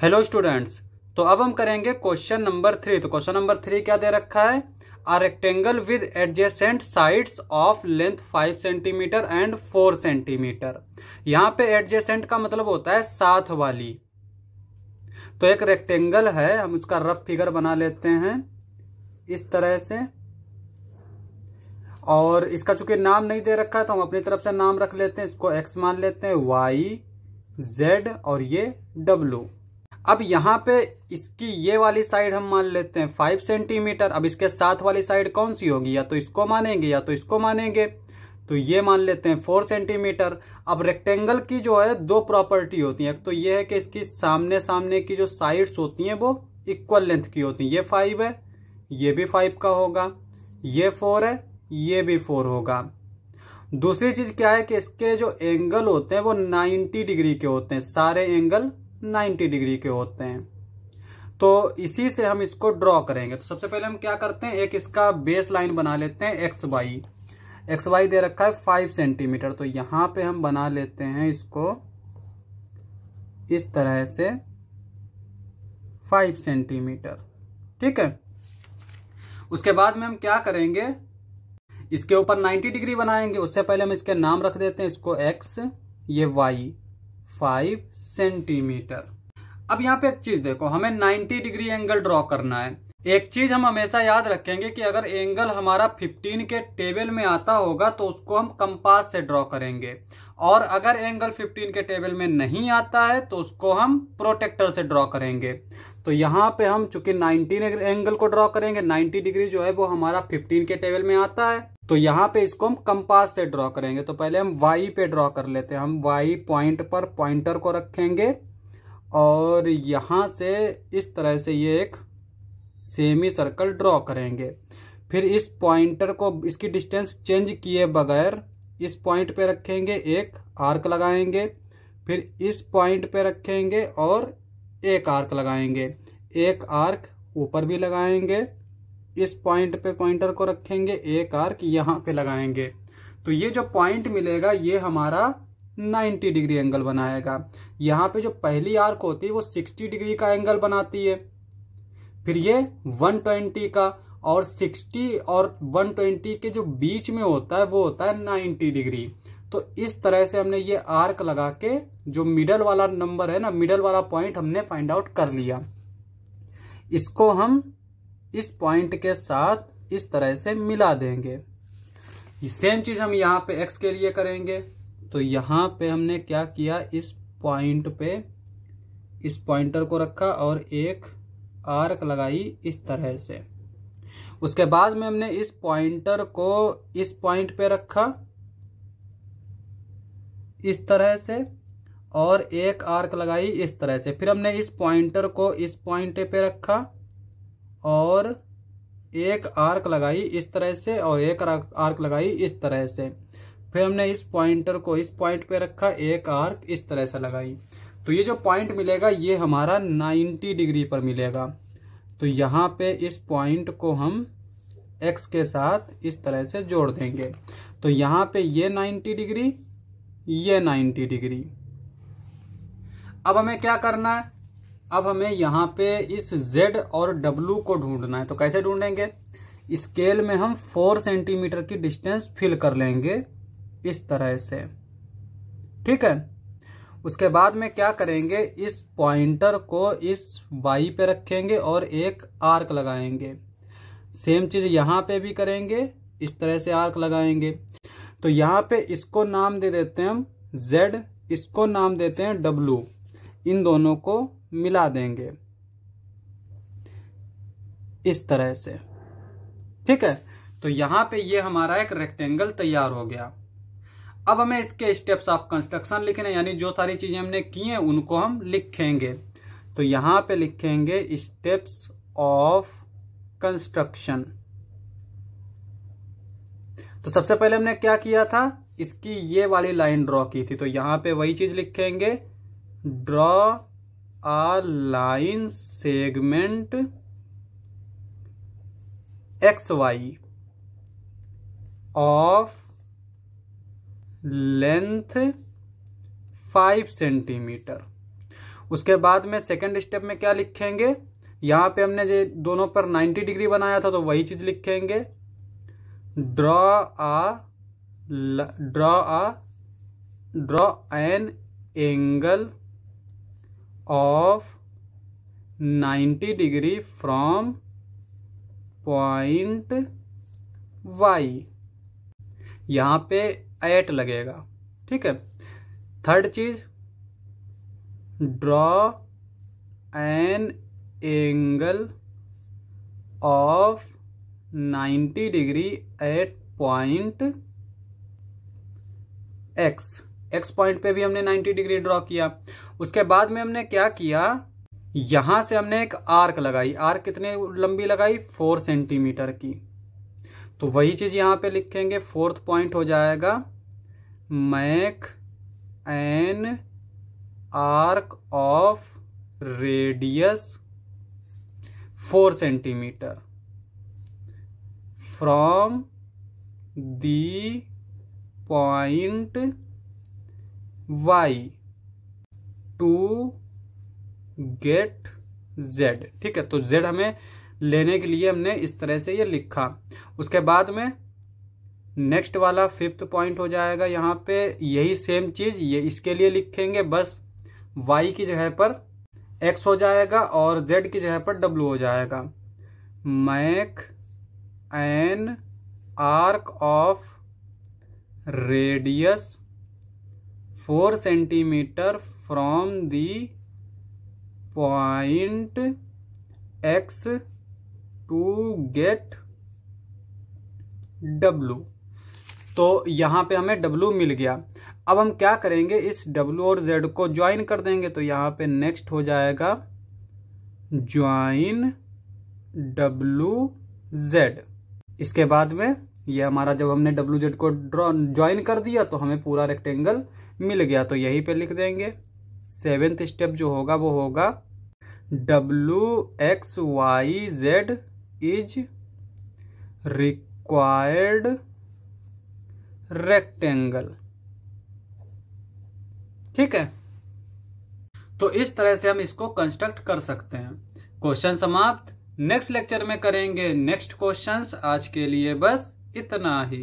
hello students तो अब हम करेंगे क्वेश्चन नंबर थ्री तो क्वेश्चन नंबर थ्री क्या दे रखा है a rectangle with adjacent sides of length five centimetre and four centimetre यहां पे एडजेसेंट का मतलब होता है साथ वाली तो एक रेक्टेंगल है हम उसका रफ फिगर बना लेते हैं इस तरह से और इसका चूंकि नाम नहीं दे रखा है तो हम अपनी तरफ से नाम रख लेते हैं इसको एक्स मान लेते हैं वाई जेड और ये डब्लू अब यहाँ पे इसकी ये वाली साइड हम मान लेते हैं फाइव सेंटीमीटर अब इसके साथ वाली साइड कौन सी होगी या तो इसको मानेंगे या तो इसको मानेंगे तो ये मान लेते हैं फोर सेंटीमीटर अब रेक्टेंगल की जो है दो प्रॉपर्टी होती है एक तो ये है कि इसकी सामने सामने की जो साइड्स होती हैं वो इक्वल लेंथ की होती है ये फाइव है ये भी फाइव का होगा ये फोर है ये भी फोर होगा दूसरी चीज क्या है कि इसके जो एंगल होते हैं वो नाइन्टी डिग्री के होते हैं सारे एंगल 90 डिग्री के होते हैं तो इसी से हम इसको ड्रॉ करेंगे तो सबसे पहले हम क्या करते हैं एक इसका बेस लाइन बना लेते हैं एक्स वाई एक्स वाई दे रखा है फाइव सेंटीमीटर तो यहां पे हम बना लेते हैं इसको इस तरह से फाइव सेंटीमीटर ठीक है उसके बाद में हम क्या करेंगे इसके ऊपर 90 डिग्री बनाएंगे उससे पहले हम इसके नाम रख देते हैं इसको एक्स ये वाई फाइव सेंटीमीटर अब यहाँ पे एक चीज देखो हमें 90 डिग्री एंगल ड्रॉ करना है एक चीज हम हमेशा याद रखेंगे कि अगर एंगल हमारा 15 के टेबल में आता होगा तो उसको हम कंपास से ड्रॉ करेंगे और अगर एंगल 15 के टेबल में नहीं आता है तो उसको हम प्रोटेक्टर से ड्रॉ करेंगे तो यहाँ पे हम चूंकि 90 एंगल को ड्रॉ करेंगे 90 डिग्री जो है वो हमारा 15 के टेबल में आता है तो यहां पे इसको हम कंपास से ड्रॉ करेंगे तो पहले हम वाई पे ड्रॉ कर लेते हैं हम वाई पॉइंट पर पॉइंटर को रखेंगे और यहां से इस तरह से ये एक सेमी सर्कल ड्रॉ करेंगे फिर इस पॉइंटर को इसकी डिस्टेंस चेंज किए बगैर इस पॉइंट पे रखेंगे एक आर्क लगाएंगे फिर इस पॉइंट पे रखेंगे और एक आर्क लगाएंगे एक आर्क ऊपर भी लगाएंगे इस पॉइंट पे पॉइंटर को रखेंगे एक आर्क यहां पे लगाएंगे तो ये जो पॉइंट मिलेगा ये हमारा 90 डिग्री एंगल बनाएगा यहां पे जो पहली आर्क होती है वो 60 डिग्री का एंगल बनाती है फिर ये 120 का और 60 और 120 के जो बीच में होता है वो होता है 90 डिग्री तो इस तरह से हमने ये आर्क लगा के जो मिडल वाला नंबर है ना मिडल वाला पॉइंट हमने फाइंड आउट कर लिया इसको हम इस पॉइंट के साथ इस तरह से मिला देंगे सेम चीज हम यहाँ पे एक्स के लिए करेंगे तो यहाँ पे हमने क्या किया इस पॉइंट पे इस पॉइंटर को रखा और एक आर्क लगाई इस तरह से उसके बाद में हमने इस पॉइंटर को इस पॉइंट पे रखा इस तरह से और एक आर्क लगाई इस तरह से फिर हमने इस पॉइंटर को इस पॉइंट पे रखा और एक आर्क लगाई इस तरह से और एक आर्क लगाई इस तरह से फिर हमने इस पॉइंटर को इस पॉइंट पे रखा एक आर्क इस तरह से लगाई तो ये जो पॉइंट मिलेगा ये हमारा 90 डिग्री पर मिलेगा तो यहाँ पे इस पॉइंट को हम एक्स के साथ इस तरह से जोड़ देंगे तो यहाँ पे ये 90 डिग्री ये 90 डिग्री अब हमें क्या करना है अब हमें यहाँ पे इस z और w को ढूंढना है तो कैसे ढूंढेंगे स्केल में हम फोर सेंटीमीटर की डिस्टेंस फिल कर लेंगे इस तरह से ठीक है उसके बाद में क्या करेंगे इस पॉइंटर को इस वाई पे रखेंगे और एक आर्क लगाएंगे सेम चीज यहाँ पे भी करेंगे इस तरह से आर्क लगाएंगे तो यहाँ पे इसको नाम दे देते हैं हम जेड इसको नाम देते हैं डब्लू इन दोनों को मिला देंगे इस तरह से ठीक है तो यहां पे ये हमारा एक रेक्टेंगल तैयार हो गया अब हमें इसके स्टेप्स ऑफ कंस्ट्रक्शन लिखने यानी जो सारी चीजें हमने की हैं उनको हम लिखेंगे तो यहां पे लिखेंगे स्टेप्स ऑफ कंस्ट्रक्शन तो सबसे पहले हमने क्या किया था इसकी ये वाली लाइन ड्रॉ की थी तो यहां पे वही चीज लिखेंगे draw line segment X Y of length five centimetre उसके बाद में सेकेंड स्टेप में क्या लिखेंगे यहां पे हमने जो दोनों पर 90 डिग्री बनाया था तो वही चीज लिखेंगे draw a draw a draw an angle of 90 degree from point Y यहां पे एट लगेगा ठीक है थर्ड चीज draw an angle of 90 degree at point X X point पे भी हमने 90 डिग्री ड्रॉ किया उसके बाद में हमने क्या किया यहां से हमने एक आर्क लगाई आर्क कितने लंबी लगाई फोर सेंटीमीटर की तो वही चीज यहां पे लिखेंगे फोर्थ पॉइंट हो जाएगा make an arc of radius four centimetre from the point Y to get Z ठीक है तो जेड हमें लेने के लिए हमने इस तरह से ये लिखा उसके बाद में नेक्स्ट वाला फिफ्थ पॉइंट हो जाएगा यहां पे यही सेम चीज ये इसके लिए लिखेंगे बस वाई की जगह पर एक्स हो जाएगा और जेड की जगह पर डब्लू हो जाएगा make an arc of radius four centimetre from the point X to get W तो यहां पे हमें डब्लू मिल गया अब हम क्या करेंगे इस डब्लू और जेड को ज्वाइन कर देंगे तो यहां पे नेक्स्ट हो जाएगा ज्वाइन डब्लू जेड इसके बाद में ये हमारा जब हमने डब्ल्यू जेड को ड्रॉ ज्वाइन कर दिया तो हमें पूरा रेक्टेंगल मिल गया तो यहीं पे लिख देंगे सेवेंथ स्टेप जो होगा वो होगा W X Y Z is required rectangle ठीक है तो इस तरह से हम इसको कंस्ट्रक्ट कर सकते हैं क्वेश्चन समाप्त नेक्स्ट लेक्चर में करेंगे नेक्स्ट क्वेश्चंस आज के लिए बस इतना ही